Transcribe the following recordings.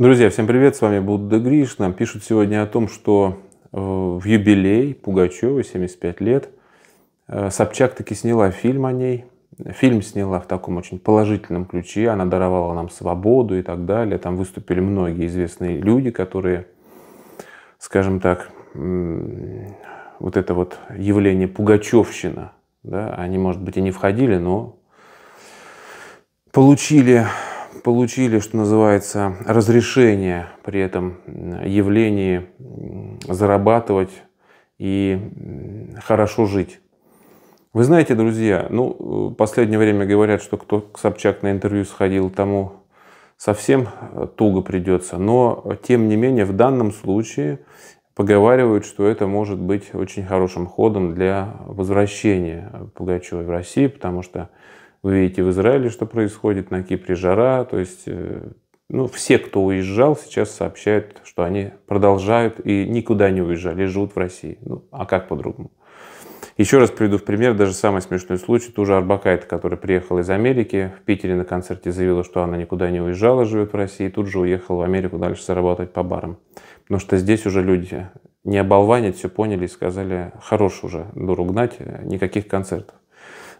Друзья, всем привет, с вами был Гриш. Нам пишут сегодня о том, что э, в юбилей Пугачева, 75 лет, э, Собчак таки сняла фильм о ней. Фильм сняла в таком очень положительном ключе, она даровала нам свободу и так далее. Там выступили многие известные люди, которые, скажем так, вот это вот явление Пугачевщина, да, они, может быть, и не входили, но получили получили, что называется, разрешение при этом э, явлении зарабатывать и хорошо жить. Вы знаете, друзья, ну, в э, последнее время говорят, что кто к Собчак на интервью сходил, тому совсем э, туго придется. Но, тем не менее, в данном случае поговаривают, что это может быть очень хорошим ходом для возвращения Пугачевой в Россию, потому что вы видите в Израиле, что происходит, на Кипре жара. То есть э, ну, все, кто уезжал, сейчас сообщают, что они продолжают и никуда не уезжали, живут в России. Ну, а как по-другому? Еще раз приведу в пример даже самый смешной случай. Ту же Арбакайт, которая приехала из Америки, в Питере на концерте заявила, что она никуда не уезжала, живет в России, и тут же уехала в Америку дальше зарабатывать по барам. Потому что здесь уже люди не оболванят, все поняли и сказали, хорош уже дуру гнать, никаких концертов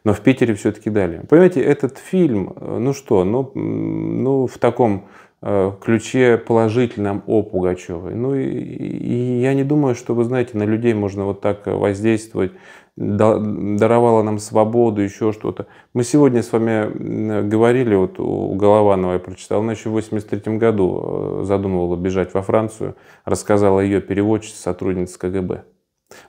но в Питере все-таки дали. Понимаете, этот фильм, э, ну что, ну, ну в таком э, ключе положительном о Пугачевой. Ну и, и я не думаю, что, вы знаете, на людей можно вот так воздействовать, даровала нам свободу, еще что-то. Мы сегодня с вами говорили, вот у Голованова я прочитал, она еще в 83 году э, задумывала бежать во Францию, рассказала ее переводчица, сотрудница КГБ.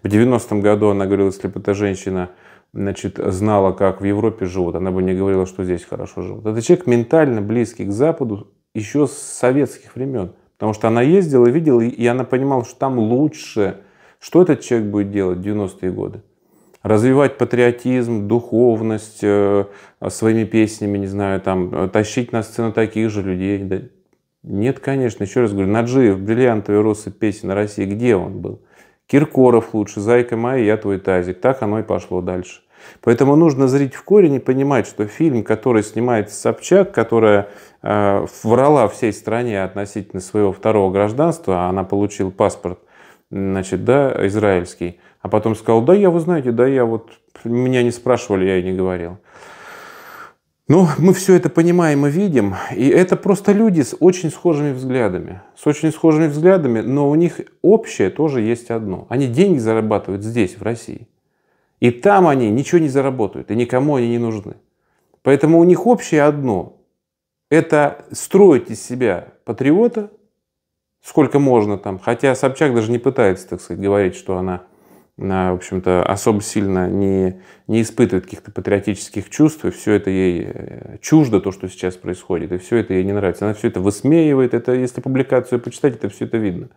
В 90 году она говорила, если бы эта женщина значит, знала, как в Европе живут, она бы не говорила, что здесь хорошо живут. Это человек ментально близкий к Западу еще с советских времен. Потому что она ездила, видела, и она понимала, что там лучше. Что этот человек будет делать в 90-е годы? развивать патриотизм, духовность э, своими песнями, не знаю, там, тащить на сцену таких же людей. Нет, конечно, еще раз говорю, Наджиев, бриллиантовые росы песен на России, где он был? Киркоров лучше, зайка моя, я твой тазик. Так оно и пошло дальше. Поэтому нужно зрить в корень и понимать, что фильм, который снимает Собчак, которая э, врала всей стране относительно своего второго гражданства, а она получила паспорт, значит, да, израильский, а потом сказал, да, я, вы знаете, да, я вот, меня не спрашивали, я и не говорил. Но ну, мы все это понимаем и видим, и это просто люди с очень схожими взглядами, с очень схожими взглядами, но у них общее тоже есть одно. Они деньги зарабатывают здесь, в России. И там они ничего не заработают, и никому они не нужны. Поэтому у них общее одно – это строить из себя патриота, сколько можно там, хотя Собчак даже не пытается, так сказать, говорить, что она в общем-то, особо сильно не, не испытывает каких-то патриотических чувств, и все это ей э, чуждо, то, что сейчас происходит, и все это ей не нравится. Она все это высмеивает, это, если публикацию почитать, это все это видно.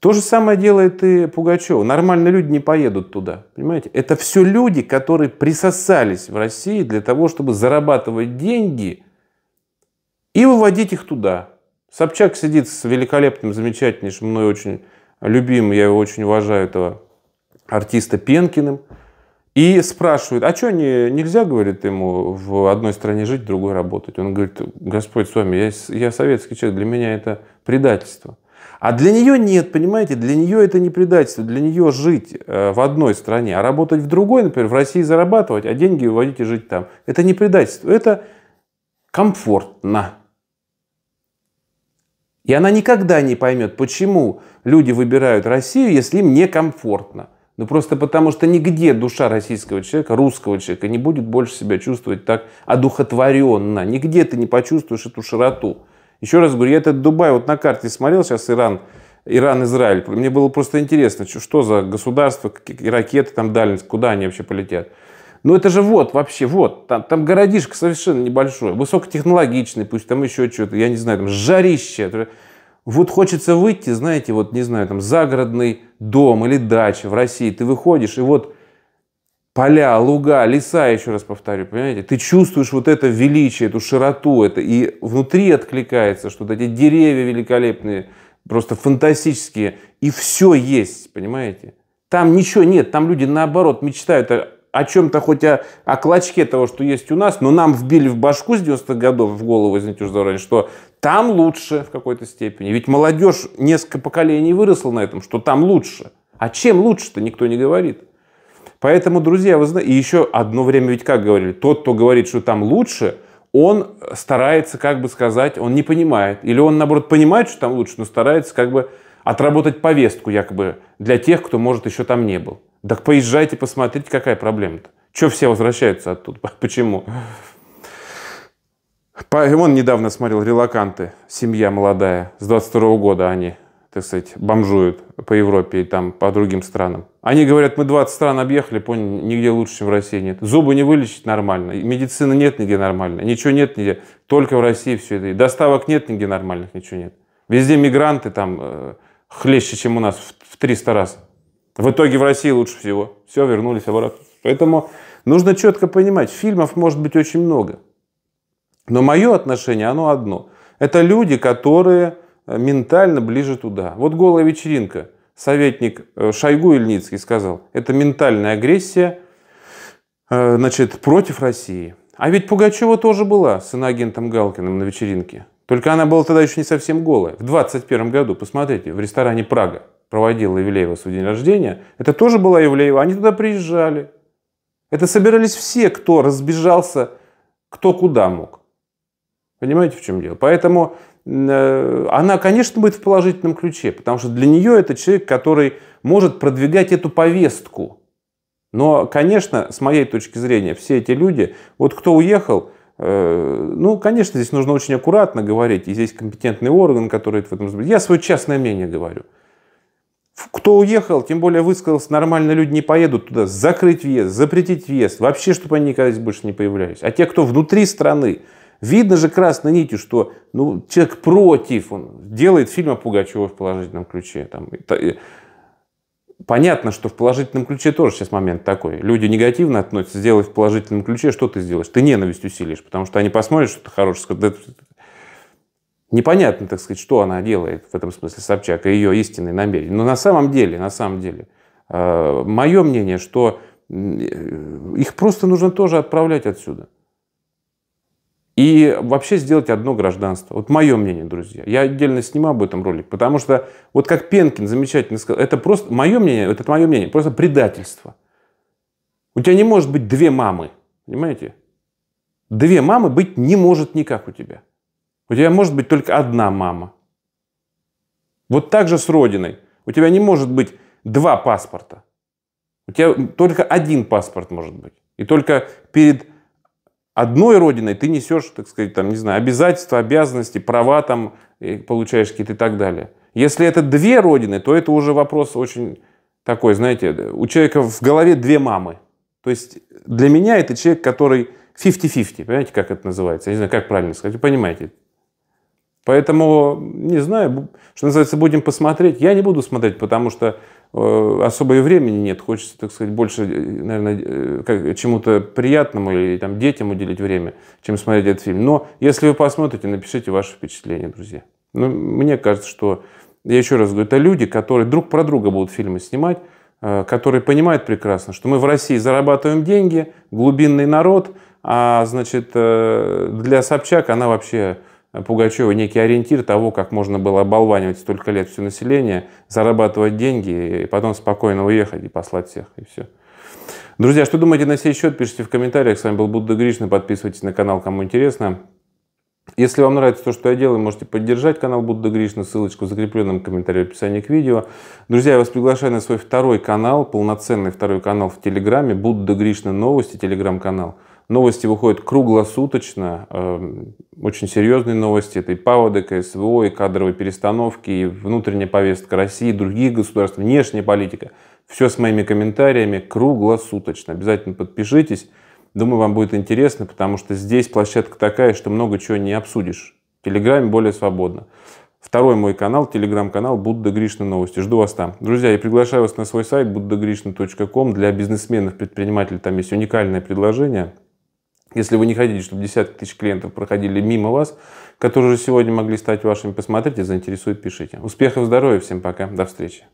То же самое делает и Пугачев, Нормальные люди не поедут туда. Понимаете? Это все люди, которые присосались в России для того, чтобы зарабатывать деньги и выводить их туда. Собчак сидит с великолепным, замечательнейшим, мной очень любимым, я его очень уважаю, этого артиста Пенкиным. И спрашивает, а что не, нельзя, говорит ему, в одной стране жить, в другой работать? Он говорит, Господь с вами, я, я советский человек, для меня это предательство. А для нее нет, понимаете, для нее это не предательство, для нее жить э, в одной стране, а работать в другой, например, в России зарабатывать, а деньги выводить и жить там. Это не предательство, это комфортно. И она никогда не поймет, почему люди выбирают Россию, если им некомфортно. Ну просто потому, что нигде душа российского человека, русского человека не будет больше себя чувствовать так одухотворенно. Нигде ты не почувствуешь эту широту. Еще раз говорю, я этот Дубай вот на карте смотрел сейчас Иран, Иран-Израиль. Мне было просто интересно, что за государство, какие ракеты там дальность, куда они вообще полетят. Ну это же вот вообще, вот, там, там городишко совершенно небольшое, высокотехнологичный, пусть там еще что-то, я не знаю, там жарище. Вот хочется выйти, знаете, вот, не знаю, там, загородный дом или дача в России. Ты выходишь, и вот поля, луга, леса, еще раз повторю, понимаете? Ты чувствуешь вот это величие, эту широту, это и внутри откликается, что вот эти деревья великолепные, просто фантастические, и все есть, понимаете? Там ничего нет, там люди наоборот мечтают о о чем-то, хоть о, о клочке того, что есть у нас, но нам вбили в башку с 90-х годов, в голову, извините уже заранее, что там лучше в какой-то степени. Ведь молодежь несколько поколений выросла на этом, что там лучше. А чем лучше-то, никто не говорит. Поэтому, друзья, вы знаете, и еще одно время ведь как говорили, тот, кто говорит, что там лучше, он старается, как бы сказать, он не понимает. Или он, наоборот, понимает, что там лучше, но старается как бы отработать повестку якобы для тех, кто, может, еще там не был. Так поезжайте, посмотрите, какая проблема-то. Че все возвращаются оттуда? Почему? Он недавно смотрел «Релаканты», семья молодая, с 22 -го года они, так сказать, бомжуют по Европе и там по другим странам. Они говорят, мы 20 стран объехали, поняли, нигде лучше, чем в России нет. Зубы не вылечить нормально, медицины нет нигде нормально, ничего нет нигде, только в России все это. доставок нет нигде нормальных, ничего нет. Везде мигранты там э, хлеще, чем у нас в 300 раз. В итоге в России лучше всего. Все, вернулись обратно. Поэтому нужно четко понимать, фильмов может быть очень много. Но мое отношение, оно одно. Это люди, которые э, ментально ближе туда. Вот голая вечеринка. Советник э, Шойгу Ильницкий сказал, это ментальная агрессия э, значит, против России. А ведь Пугачева тоже была с агентом Галкиным на вечеринке. Только она была тогда еще не совсем голая. В 21 году, посмотрите, в ресторане «Прага» проводила Ивлеева свой день рождения, это тоже была Ивлеева. Они туда приезжали. Это собирались все, кто разбежался, кто куда мог. Понимаете, в чем дело? Поэтому э, она, конечно, будет в положительном ключе, потому что для нее это человек, который может продвигать эту повестку. Но, конечно, с моей точки зрения, все эти люди, вот кто уехал, э, ну, конечно, здесь нужно очень аккуратно говорить, и здесь компетентный орган, который в этом... Я свое частное мнение говорю – кто уехал, тем более высказался, нормально люди не поедут туда, закрыть въезд, запретить въезд, вообще, чтобы они никогда здесь больше не появлялись. А те, кто внутри страны, видно же красной нитью, что ну, человек против, он делает фильм о Пугачеве в положительном ключе. Там, и, и, понятно, что в положительном ключе тоже сейчас момент такой. Люди негативно относятся, сделай в положительном ключе, что ты сделаешь? Ты ненависть усилишь, потому что они посмотрят, что ты хороший, скажут, да, непонятно, так сказать, что она делает в этом смысле Собчак и ее истинные намерения. Но на самом деле, на самом деле, э, мое мнение, что их просто нужно тоже отправлять отсюда. И вообще сделать одно гражданство. Вот мое мнение, друзья. Я отдельно снимаю об этом ролик, потому что вот как Пенкин замечательно сказал, это просто мое мнение, это мое мнение, просто предательство. У тебя не может быть две мамы, понимаете? Две мамы быть не может никак у тебя. У тебя может быть только одна мама. Вот так же с родиной. У тебя не может быть два паспорта. У тебя только один паспорт может быть. И только перед одной родиной ты несешь, так сказать, там, не знаю, обязательства, обязанности, права там получаешь какие-то и так далее. Если это две родины, то это уже вопрос очень такой, знаете, у человека в голове две мамы. То есть для меня это человек, который 50-50, понимаете, как это называется? Я не знаю, как правильно сказать, вы понимаете, Поэтому, не знаю, что называется, будем посмотреть. Я не буду смотреть, потому что э, особо и времени нет. Хочется, так сказать, больше, э, наверное, э, чему-то приятному или там, детям уделить время, чем смотреть этот фильм. Но если вы посмотрите, напишите ваши впечатления, друзья. Ну, мне кажется, что, я еще раз говорю, это люди, которые друг про друга будут фильмы снимать, которые понимают прекрасно, что мы в России зарабатываем деньги, глубинный народ, а, значит, для Собчак она вообще Пугачева некий ориентир того, как можно было оболванивать столько лет все население, зарабатывать деньги и потом спокойно уехать и послать всех, и все. Друзья, что думаете на сей счет, пишите в комментариях. С вами был Будда Гришна. Подписывайтесь на канал, кому интересно. Если вам нравится то, что я делаю, можете поддержать канал Будда Гришна. Ссылочку в закрепленном комментарии в описании к видео. Друзья, я вас приглашаю на свой второй канал, полноценный второй канал в Телеграме. Будда Гришна новости, Телеграм-канал. Новости выходят круглосуточно, эм, очень серьезные новости. Это и паводок, и СВО, и кадровые перестановки, и внутренняя повестка России, других государств, внешняя политика. Все с моими комментариями круглосуточно. Обязательно подпишитесь. Думаю, вам будет интересно, потому что здесь площадка такая, что много чего не обсудишь. В Телеграме более свободно. Второй мой канал, телеграм-канал Будда Гришна Новости. Жду вас там. Друзья, я приглашаю вас на свой сайт buddhagrishna.com. Для бизнесменов, предпринимателей там есть уникальное предложение – если вы не хотите, чтобы десятки тысяч клиентов проходили мимо вас, которые уже сегодня могли стать вашими, посмотрите, заинтересует, пишите. Успехов, здоровья, всем пока, до встречи.